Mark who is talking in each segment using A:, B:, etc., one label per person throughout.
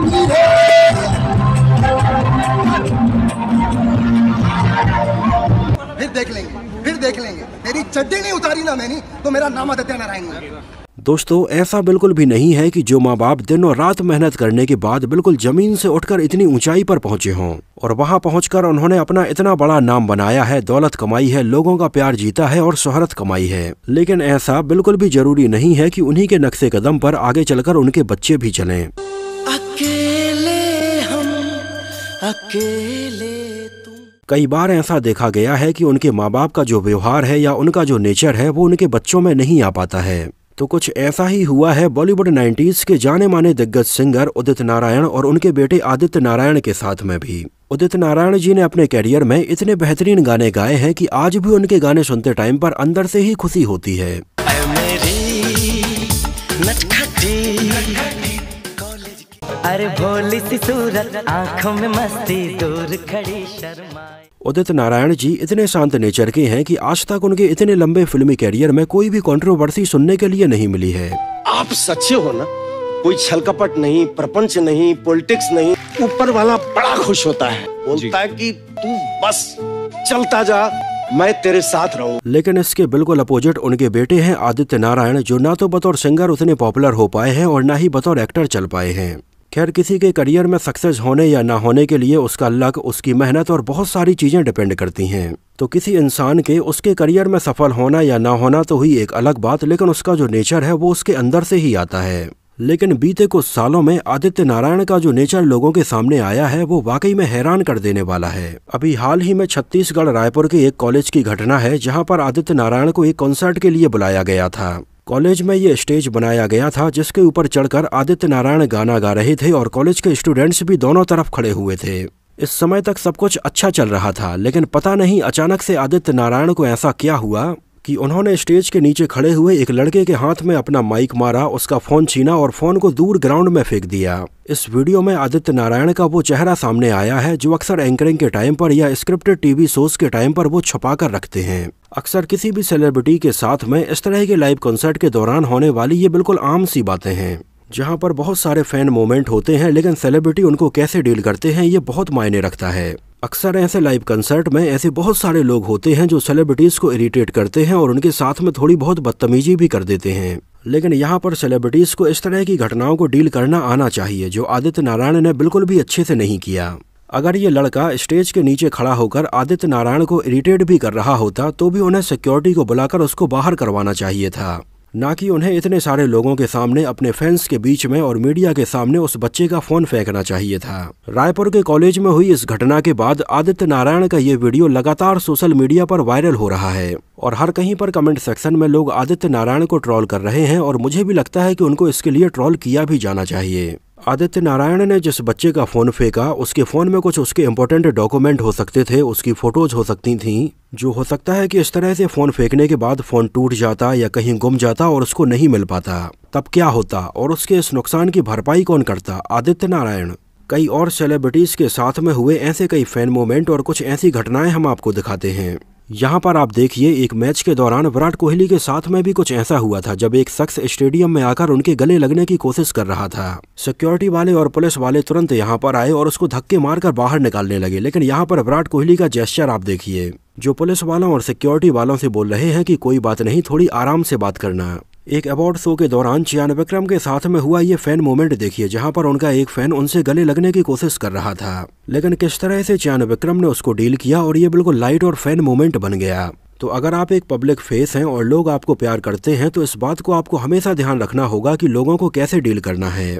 A: फिर देख लेंगे फिर देख लेंगे चड्डी नहीं उतारी ना मैंने तो मेरा नाम आदित्य नारायण दोस्तों ऐसा बिल्कुल भी नहीं है कि जो माँ बाप दिन और रात मेहनत करने के बाद बिल्कुल जमीन से उठकर इतनी ऊंचाई पर पहुंचे हों और वहां पहुंचकर उन्होंने अपना इतना बड़ा नाम बनाया है दौलत कमाई है लोगों का प्यार जीता है और शोहरत कमाई है लेकिन ऐसा बिल्कुल भी जरूरी नहीं है कि उन्हीं के नक्शे कदम पर आगे चलकर उनके बच्चे भी चलें अकेले हम अकेले कई बार ऐसा देखा गया है कि उनके माँ बाप का जो व्यवहार है या उनका जो नेचर है वो उनके बच्चों में नहीं आ पाता है तो कुछ ऐसा ही हुआ है बॉलीवुड 90s के जाने माने दिग्गज सिंगर उदित नारायण और उनके बेटे आदित्य नारायण के साथ में भी उदित नारायण जी ने अपने कैरियर में इतने बेहतरीन गाने गाए हैं कि आज भी उनके गाने सुनते टाइम पर अंदर से ही खुशी होती है अरे भोली सी सूरत आंखों में मस्ती दूर खड़ी शर्मा उदित नारायण जी इतने शांत नेचर के हैं कि आज तक उनके इतने लंबे फिल्मी कैरियर में कोई भी कंट्रोवर्सी सुनने के लिए नहीं मिली है आप सच्चे हो ना कोई छलकपट नहीं प्रपंच नहीं पॉलिटिक्स नहीं ऊपर वाला बड़ा खुश होता है बोलता है कि तू बस चलता जा मैं तेरे साथ रहूं लेकिन इसके बिल्कुल अपोजिट उनके बेटे हैं आदित्य नारायण जो ना तो बतौर सिंगर उतने पॉपुलर हो पाए हैं और ना ही बतौर एक्टर चल पाए हैं खैर किसी के करियर में सक्सेस होने या ना होने के लिए उसका लक उसकी मेहनत और बहुत सारी चीज़ें डिपेंड करती हैं तो किसी इंसान के उसके करियर में सफल होना या ना होना तो ही एक अलग बात लेकिन उसका जो नेचर है वो उसके अंदर से ही आता है लेकिन बीते कुछ सालों में आदित्य नारायण का जो नेचर लोगों के सामने आया है वो वाकई में हैरान कर देने वाला है अभी हाल ही में छत्तीसगढ़ रायपुर के एक कॉलेज की घटना है जहां पर आदित्य नारायण को एक कॉन्सर्ट के लिए बुलाया गया था कॉलेज में ये स्टेज बनाया गया था जिसके ऊपर चढ़कर आदित्य नारायण गाना गा रहे थे और कॉलेज के स्टूडेंट्स भी दोनों तरफ खड़े हुए थे इस समय तक सब कुछ अच्छा चल रहा था लेकिन पता नहीं अचानक से आदित्य नारायण को ऐसा क्या हुआ कि उन्होंने स्टेज के नीचे खड़े हुए एक लड़के के हाथ में अपना माइक मारा उसका फोन छीना और फोन को दूर ग्राउंड में फेंक दिया इस वीडियो में आदित्य नारायण का वो चेहरा सामने आया है जो अक्सर एंकरिंग के टाइम पर या स्क्रिप्टेड टीवी शोज के टाइम पर वो छुपा कर रखते हैं अक्सर किसी भी सेलिब्रिटी के साथ में इस तरह के लाइव कॉन्सर्ट के दौरान होने वाली ये बिल्कुल आम सी बातें हैं जहाँ पर बहुत सारे फैन मोमेंट होते हैं लेकिन सेलिब्रिटी उनको कैसे डील करते हैं ये बहुत मायने रखता है अक्सर ऐसे लाइव कंसर्ट में ऐसे बहुत सारे लोग होते हैं जो सेलिब्रिटीज़ को इरिटेट करते हैं और उनके साथ में थोड़ी बहुत बदतमीजी भी कर देते हैं लेकिन यहाँ पर सेलिब्रिटीज़ को इस तरह की घटनाओं को डील करना आना चाहिए जो आदित्य नारायण ने बिल्कुल भी अच्छे से नहीं किया अगर ये लड़का स्टेज के नीचे खड़ा होकर आदित्य नारायण को इरिटेट भी कर रहा होता तो भी उन्हें सिक्योरिटी को बुलाकर उसको बाहर करवाना चाहिए था ना कि उन्हें इतने सारे लोगों के सामने अपने फैंस के बीच में और मीडिया के सामने उस बच्चे का फोन फेंकना चाहिए था रायपुर के कॉलेज में हुई इस घटना के बाद आदित्य नारायण का ये वीडियो लगातार सोशल मीडिया पर वायरल हो रहा है और हर कहीं पर कमेंट सेक्शन में लोग आदित्य नारायण को ट्रॉल कर रहे हैं और मुझे भी लगता है कि उनको इसके लिए ट्रॉल किया भी जाना चाहिए आदित्य नारायण ने जिस बच्चे का फ़ोन फेंका उसके फ़ोन में कुछ उसके इम्पोर्टेंट डॉक्यूमेंट हो सकते थे उसकी फ़ोटोज़ हो सकती थीं जो हो सकता है कि इस तरह से फ़ोन फेंकने के बाद फ़ोन टूट जाता या कहीं गुम जाता और उसको नहीं मिल पाता तब क्या होता और उसके इस नुकसान की भरपाई कौन करता आदित्य नारायण कई और सेलिब्रिटीज़ के साथ में हुए ऐसे कई फ़ैन मोमेंट और कुछ ऐसी घटनाएं हम आपको दिखाते हैं यहाँ पर आप देखिए एक मैच के दौरान विराट कोहली के साथ में भी कुछ ऐसा हुआ था जब एक शख्स स्टेडियम में आकर उनके गले लगने की कोशिश कर रहा था सिक्योरिटी वाले और पुलिस वाले तुरंत यहाँ पर आए और उसको धक्के मारकर बाहर निकालने लगे लेकिन यहाँ पर विराट कोहली का जेस्चर आप देखिए जो पुलिस वालों और सिक्योरिटी वालों से बोल रहे हैं कि कोई बात नहीं थोड़ी आराम से बात करना एक अवार्ड शो के दौरान चियान विक्रम के साथ में हुआ ये फैन मोमेंट देखिए जहां पर उनका एक फैन उनसे गले लगने की कोशिश कर रहा था लेकिन किस तरह से चियान विक्रम ने उसको डील किया और ये बिल्कुल लाइट और फैन मोमेंट बन गया तो अगर आप एक पब्लिक फेस हैं और लोग आपको प्यार करते हैं तो इस बात को आपको हमेशा ध्यान रखना होगा कि लोगों को कैसे डील करना है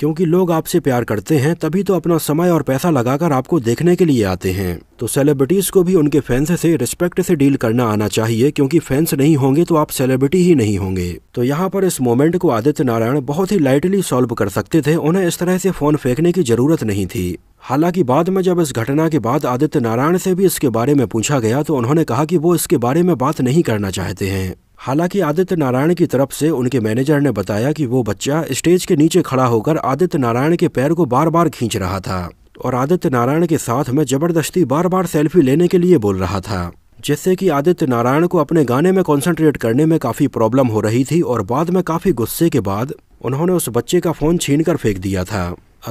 A: क्योंकि लोग आपसे प्यार करते हैं तभी तो अपना समय और पैसा लगाकर आपको देखने के लिए आते हैं तो सेलिब्रिटीज़ को भी उनके फैंस से रिस्पेक्ट से डील करना आना चाहिए क्योंकि फैंस नहीं होंगे तो आप सेलिब्रिटी ही नहीं होंगे तो यहाँ पर इस मोमेंट को आदित्य नारायण बहुत ही लाइटली सॉल्व कर सकते थे उन्हें इस तरह से फ़ोन फेंकने की ज़रूरत नहीं थी हालांकि बाद में जब इस घटना के बाद आदित्य नारायण से भी इसके बारे में पूछा गया तो उन्होंने कहा कि वो इसके बारे में बात नहीं करना चाहते हैं हालांकि आदित्य नारायण की तरफ से उनके मैनेजर ने बताया कि वो बच्चा स्टेज के नीचे खड़ा होकर आदित्य नारायण के पैर को बार बार खींच रहा था और आदित्य नारायण के साथ में जबरदस्ती बार बार सेल्फी लेने के लिए बोल रहा था जिससे कि आदित्य नारायण को अपने गाने में कॉन्सेंट्रेट करने में काफ़ी प्रॉब्लम हो रही थी और बाद में काफ़ी गुस्से के बाद उन्होंने उस बच्चे का फ़ोन छीन कर फेंक दिया था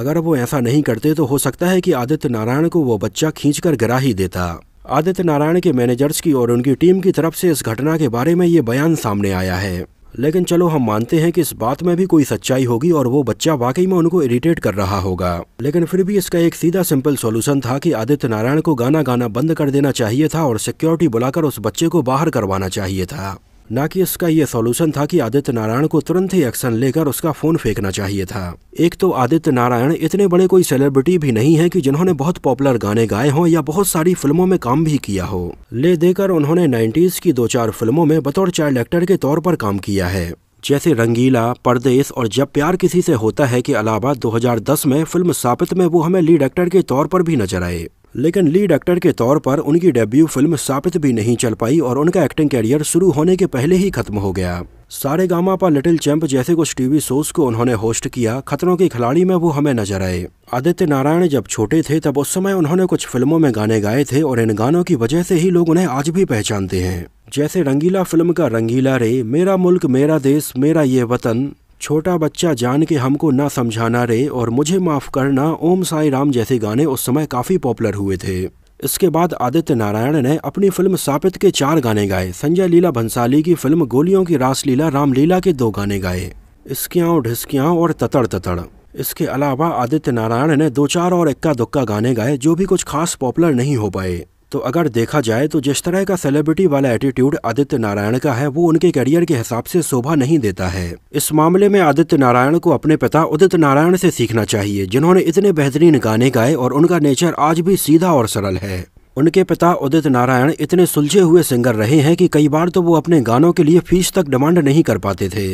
A: अगर वो ऐसा नहीं करते तो हो सकता है कि आदित्य नारायण को वो बच्चा खींच गिरा ही देता आदित्य नारायण के मैनेजर्स की और उनकी टीम की तरफ से इस घटना के बारे में ये बयान सामने आया है लेकिन चलो हम मानते हैं कि इस बात में भी कोई सच्चाई होगी और वो बच्चा वाकई में उनको इरिटेट कर रहा होगा लेकिन फिर भी इसका एक सीधा सिंपल सॉल्यूशन था कि आदित्य नारायण को गाना गाना बंद कर देना चाहिए था और सिक्योरिटी बुलाकर उस बच्चे को बाहर करवाना चाहिए था ना कि उसका यह सॉल्यूशन था कि आदित्य नारायण को तुरंत ही एक्शन लेकर उसका फोन फेंकना चाहिए था एक तो आदित्य नारायण इतने बड़े कोई सेलिब्रिटी भी नहीं है कि जिन्होंने बहुत पॉपुलर गाने गाए हों या बहुत सारी फिल्मों में काम भी किया हो ले देकर उन्होंने नाइन्टीज की दो चार फिल्मों में बतौर चाइल्ड एक्टर के तौर पर काम किया है जैसे रंगीला परदेश और जब प्यार किसी से होता है के अलावा 2010 में फिल्म सापित में वो हमें लीड एक्टर के तौर पर भी नजर आए लेकिन लीड एक्टर के तौर पर उनकी डेब्यू फिल्म साबित भी नहीं चल पाई और उनका एक्टिंग कैरियर शुरू होने के पहले ही खत्म हो गया सारे गामा पर लिटिल चैंप जैसे कुछ टीवी शोज को उन्होंने होस्ट किया खतरों के खिलाड़ी में वो हमें नजर आए आदित्य नारायण जब छोटे थे तब उस समय उन्होंने कुछ फिल्मों में गाने गाए थे और इन गानों की वजह से ही लोग उन्हें आज भी पहचानते हैं जैसे रंगीला फिल्म का रंगीला रे मेरा मुल्क मेरा देश मेरा ये वतन छोटा बच्चा जान के हमको ना समझाना रे और मुझे माफ़ करना ओम साई राम जैसे गाने उस समय काफ़ी पॉपुलर हुए थे इसके बाद आदित्य नारायण ने अपनी फिल्म सापित के चार गाने गाए संजय लीला भंसाली की फिल्म गोलियों की रासलीला रामलीला के दो गाने गाए इसकिया ढिसकियाँ और ततड़ ततड़ इसके अलावा आदित्य नारायण ने दो चार और इक्का दुक्का गाने गाए जो भी कुछ खास पॉपुलर नहीं हो पाए तो अगर देखा जाए तो जिस तरह का सेलिब्रिटी वाला एटीट्यूड आदित्य नारायण का है वो उनके करियर के हिसाब से शोभा नहीं देता है इस मामले में आदित्य नारायण को अपने पिता उदित नारायण से सीखना चाहिए जिन्होंने इतने बेहतरीन गाने गाए और उनका नेचर आज भी सीधा और सरल है उनके पिता उदित नारायण इतने सुलझे हुए सिंगर रहे हैं कि कई बार तो वो अपने गानों के लिए फीस तक डिमांड नहीं कर पाते थे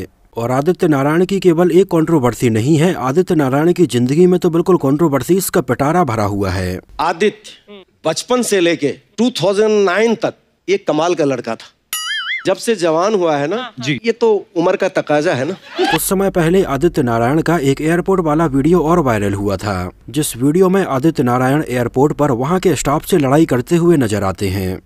A: और आदित्य नारायण की केवल एक कंट्रोवर्सी नहीं है आदित्य नारायण की जिंदगी में तो बिल्कुल कंट्रोवर्सी का पिटारा भरा हुआ है आदित्य बचपन से लेके 2009 तक ये कमाल का लड़का था जब से जवान हुआ है ना जी ये तो उम्र का तकाजा है ना कुछ समय पहले आदित्य नारायण का एक एयरपोर्ट वाला वीडियो और वायरल हुआ था जिस वीडियो में आदित्य नारायण एयरपोर्ट पर वहाँ के स्टाफ से लड़ाई करते हुए नजर आते हैं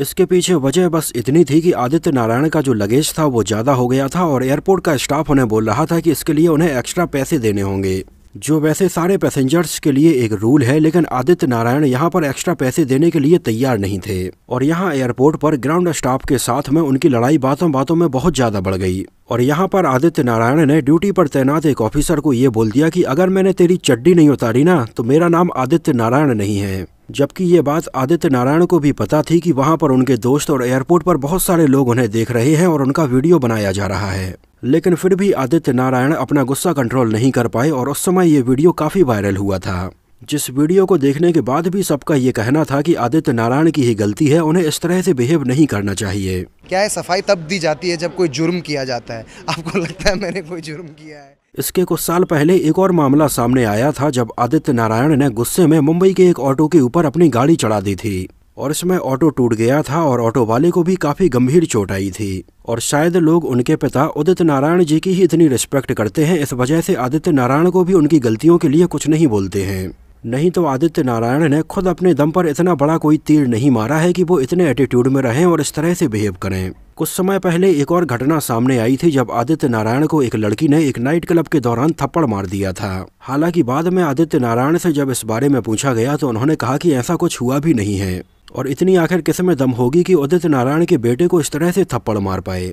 A: इसके पीछे वजह बस इतनी थी कि आदित्य नारायण का जो लगेज था वो ज्यादा हो गया था और एयरपोर्ट का स्टाफ उन्हें बोल रहा था कि इसके लिए उन्हें एक्स्ट्रा पैसे देने देने होंगे जो वैसे सारे पैसेंजर्स के लिए एक रूल है लेकिन आदित्य नारायण यहाँ पर एक्स्ट्रा पैसे देने के लिए तैयार नहीं थे और यहाँ एयरपोर्ट पर ग्राउंड स्टाफ के साथ में उनकी लड़ाई बातों बातों में बहुत ज़्यादा बढ़ गई और यहाँ पर आदित्य नारायण ने ड्यूटी पर तैनात एक ऑफिसर को ये बोल दिया कि अगर मैंने तेरी चड्डी नहीं उतारी ना तो मेरा नाम आदित्य नारायण नहीं है जबकि ये बात आदित्य नारायण को भी पता थी कि वहाँ पर उनके दोस्त और एयरपोर्ट पर बहुत सारे लोग उन्हें देख रहे हैं और उनका वीडियो बनाया जा रहा है लेकिन फिर भी आदित्य नारायण अपना गुस्सा कंट्रोल नहीं कर पाए और उस समय ये वीडियो काफ़ी वायरल हुआ था जिस वीडियो को देखने के बाद भी सबका ये कहना था कि आदित्य नारायण की ही गलती है उन्हें इस तरह से बिहेव नहीं करना चाहिए क्या है सफाई तब दी जाती है जब कोई जुर्म किया जाता है आपको लगता है मैंने कोई जुर्म किया है इसके कुछ साल पहले एक और मामला सामने आया था जब आदित्य नारायण ने गुस्से में मुंबई के एक ऑटो के ऊपर अपनी गाड़ी चढ़ा दी थी और इसमें ऑटो टूट गया था और ऑटो वाले को भी काफ़ी गंभीर चोट आई थी और शायद लोग उनके पिता उदित नारायण जी की ही इतनी रिस्पेक्ट करते हैं इस वजह से आदित्य नारायण को भी उनकी गलतियों के लिए कुछ नहीं बोलते हैं नहीं तो आदित्य नारायण ने खुद अपने दम पर इतना बड़ा कोई तीर नहीं मारा है कि वो इतने एटीट्यूड में रहें और इस तरह से बिहेव करें कुछ समय पहले एक और घटना सामने आई थी जब आदित्य नारायण को एक लड़की ने एक नाइट क्लब के दौरान थप्पड़ मार दिया था हालांकि बाद में आदित्य नारायण से जब इस बारे में पूछा गया तो उन्होंने कहा कि ऐसा कुछ हुआ भी नहीं है और इतनी आखिर किस में दम होगी कि उदित नारायण के बेटे को इस तरह से थप्पड़ मार पाए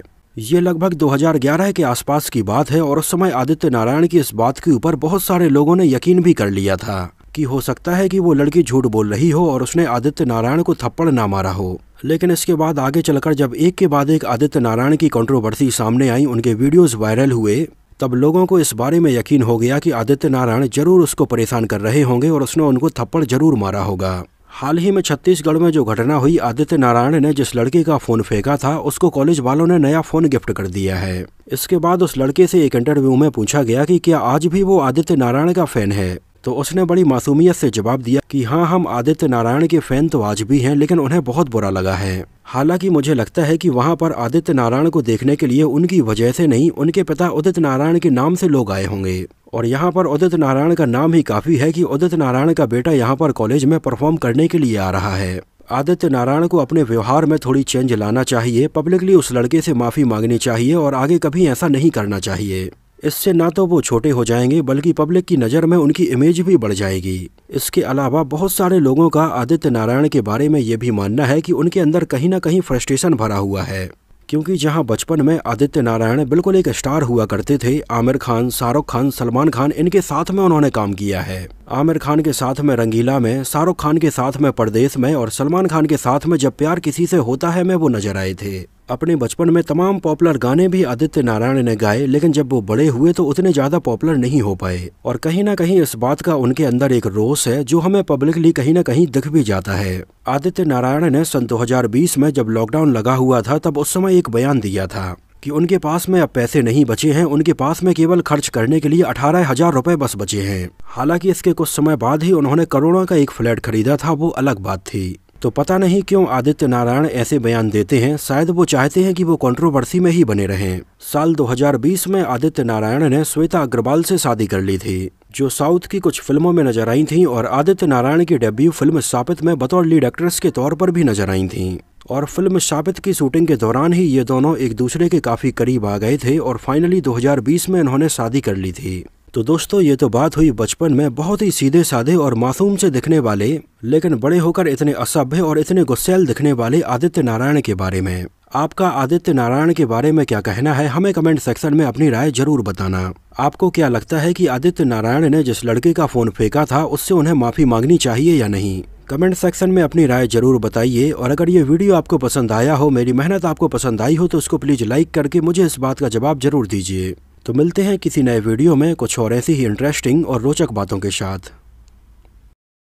A: ये लगभग 2011 के आसपास की बात है और उस समय आदित्य नारायण की इस बात के ऊपर बहुत सारे लोगों ने यकीन भी कर लिया था कि हो सकता है कि वो लड़की झूठ बोल रही हो और उसने आदित्य नारायण को थप्पड़ ना मारा हो लेकिन इसके बाद आगे चलकर जब एक के बाद एक आदित्य नारायण की कंट्रोवर्सी सामने आई उनके वीडियोस वायरल हुए तब लोगों को इस बारे में यकीन हो गया कि आदित्य नारायण जरूर उसको परेशान कर रहे होंगे और उसने उनको थप्पड़ जरूर मारा होगा हाल ही में छत्तीसगढ़ में जो घटना हुई आदित्य नारायण ने जिस लड़के का फोन फेंका था उसको कॉलेज वालों ने नया फोन गिफ्ट कर दिया है इसके बाद उस लड़के से एक इंटरव्यू में पूछा गया कि क्या आज भी वो आदित्य नारायण का फैन है तो उसने बड़ी मासूमियत से जवाब दिया कि हाँ हम आदित्य नारायण के फ़ैन तो आज भी हैं लेकिन उन्हें बहुत बुरा लगा है हालांकि मुझे लगता है कि वहां पर आदित्य नारायण को देखने के लिए उनकी वजह से नहीं उनके पिता उदित नारायण के नाम से लोग आए होंगे और यहाँ पर उदित नारायण का नाम ही काफ़ी है कि उदित नारायण का बेटा यहाँ पर कॉलेज में परफॉर्म करने के लिए आ रहा है आदित्य नारायण को अपने व्यवहार में थोड़ी चेंज लाना चाहिए पब्लिकली उस लड़के से माफ़ी मांगनी चाहिए और आगे कभी ऐसा नहीं करना चाहिए इससे ना तो वो छोटे हो जाएंगे बल्कि पब्लिक की नज़र में उनकी इमेज भी बढ़ जाएगी इसके अलावा बहुत सारे लोगों का आदित्य नारायण के बारे में ये भी मानना है कि उनके अंदर कहीं ना कहीं फ्रस्ट्रेशन भरा हुआ है क्योंकि जहां बचपन में आदित्य नारायण बिल्कुल एक स्टार हुआ करते थे आमिर खान शाहरुख खान सलमान खान इनके साथ में उन्होंने काम किया है आमिर खान के साथ में रंगीला में शाहरुख खान के साथ में परदेश में और सलमान खान के साथ में जब प्यार किसी से होता है मैं वो नजर आए थे अपने बचपन में तमाम पॉपुलर गाने भी आदित्य नारायण ने गाए लेकिन जब वो बड़े हुए तो उतने ज़्यादा पॉपुलर नहीं हो पाए और कहीं ना कहीं इस बात का उनके अंदर एक रोस है जो हमें पब्लिकली कहीं ना कहीं दिख भी जाता है आदित्य नारायण ने सन 2020 में जब लॉकडाउन लगा हुआ था तब उस समय एक बयान दिया था कि उनके पास में अब पैसे नहीं बचे हैं उनके पास में केवल खर्च करने के लिए अठारह हजार रुपये बस बचे हैं हालांकि इसके कुछ समय बाद ही उन्होंने करोड़ों का एक फ्लैट खरीदा था वो अलग बात थी तो पता नहीं क्यों आदित्य नारायण ऐसे बयान देते हैं शायद वो चाहते हैं कि वो कंट्रोवर्सी में ही बने रहें साल 2020 में आदित्य नारायण ने श्वेता अग्रवाल से शादी कर ली थी जो साउथ की कुछ फिल्मों में नजर आई थीं और आदित्य नारायण की डेब्यू फिल्म सापित में बतौर लीड एक्ट्रेस के तौर पर भी नजर आई थीं और फिल्म स्थापित की शूटिंग के दौरान ही ये दोनों एक दूसरे के काफ़ी करीब आ गए थे और फाइनली 2020 में इन्होंने शादी कर ली थी तो दोस्तों ये तो बात हुई बचपन में बहुत ही सीधे साधे और मासूम से दिखने वाले लेकिन बड़े होकर इतने असभ्य और इतने गुस्सेल दिखने वाले आदित्य नारायण के बारे में आपका आदित्य नारायण के बारे में क्या कहना है हमें कमेंट सेक्शन में अपनी राय जरूर बताना आपको क्या लगता है कि आदित्य नारायण ने जिस लड़के का फोन फेंका था उससे उन्हें माफी मांगनी चाहिए या नहीं कमेंट सेक्शन में अपनी राय जरूर बताइए और अगर ये वीडियो आपको पसंद आया हो मेरी मेहनत आपको पसंद आई हो तो उसको प्लीज़ लाइक करके मुझे इस बात का जवाब जरूर दीजिए तो मिलते हैं किसी नए वीडियो में कुछ और ऐसी ही इंटरेस्टिंग और रोचक बातों के साथ